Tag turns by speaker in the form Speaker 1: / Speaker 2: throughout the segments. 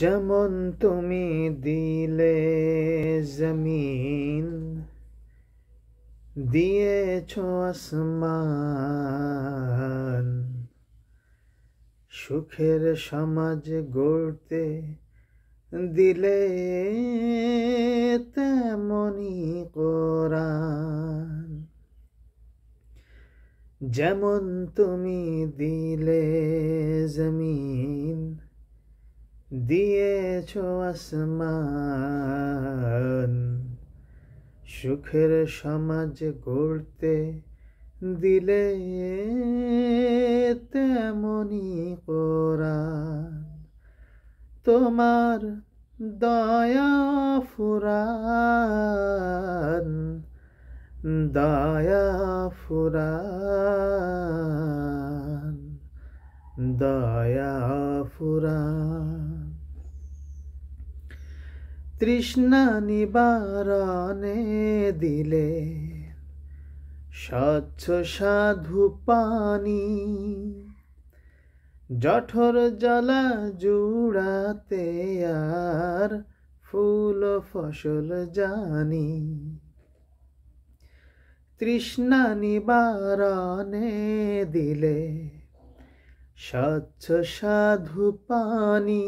Speaker 1: যেমন তুমি দিলে জমিন দিয়েছ আসমান সুখের সমাজ গড়তে দিলে তেমনি কোরআন যেমন তুমি দিলে জমিন দিয়েছ আসমান সুখের সমাজ গড়তে দিলে তেমনি কোরআন তোমার দয়া ফুরান দয়া ফুরান দয়া তৃষ্ণা নিবারণে দিলে স্বচ্ছ সাধু পানি জঠর জলা জুড়াতে আর ফুল ফসল জানি তৃষ্ণা নিবারণে দিলে স্বচ্ছ সাধু পানি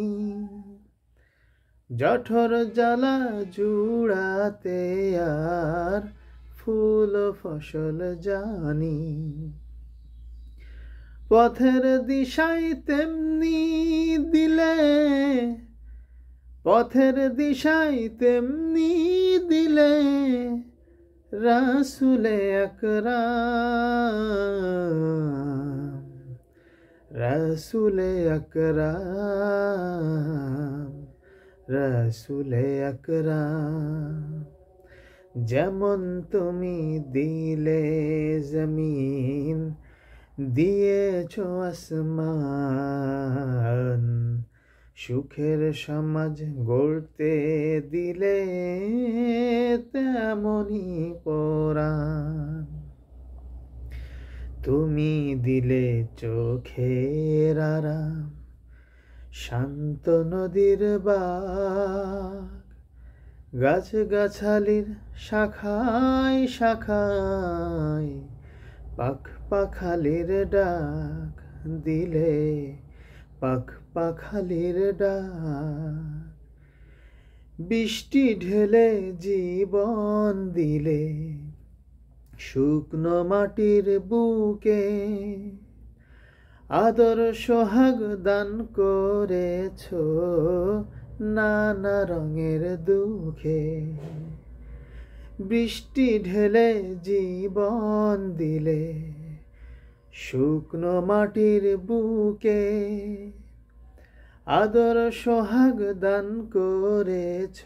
Speaker 1: জঠর জ্বালা জুড়াতে আর ফুল ফসল জানি পথের দিশাই তেমনি দিলে পথের দিশাই তেমনি দিলে রাসুলে আকরাম রাসুলে আকরাম
Speaker 2: রসুলে
Speaker 1: আকরা যেমন তুমি দিলে জমিন দিয়েছ আসমান সুখের সমাজ গড়তে দিলে তেমনি কোরআন তুমি দিলে চোখের আরাম শান্ত নদীর বাগ গাছ গাছালির শাখায় শাখায় পাখ পাখালির ডাক দিলে পাখ পাখালির ডাক বৃষ্টি ঢেলে জীবন দিলে শুকনো মাটির বুকে আদর সোহাগ দান করেছ নানা রঙের দুঃখে বৃষ্টি ঢেলে জীবন দিলে শুকনো মাটির বুকে আদর সোহাগ দান করেছ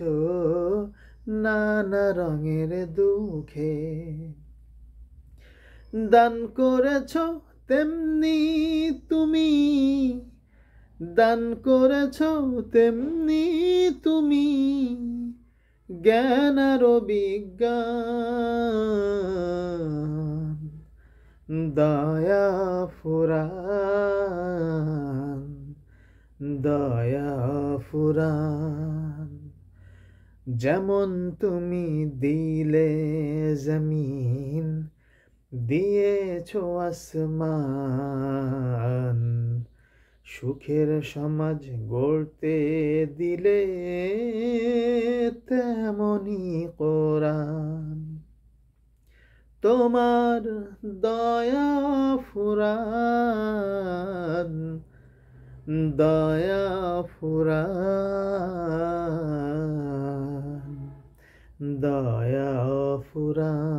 Speaker 1: নানা রঙের দুঃখে দান করেছ তেমনি তুমি দান করেছ তেমনি তুমি জ্ঞান আর বিজ্ঞান দয়া ফুরান দয়া ফুরান যেমন তুমি দিলে জমিন দিয়েছ আসমান সুখের সমাজ গড়তে দিলে তেমনি কোরআন তোমার দয়া ফুরান দয়া ফুরান দয়া ফুরান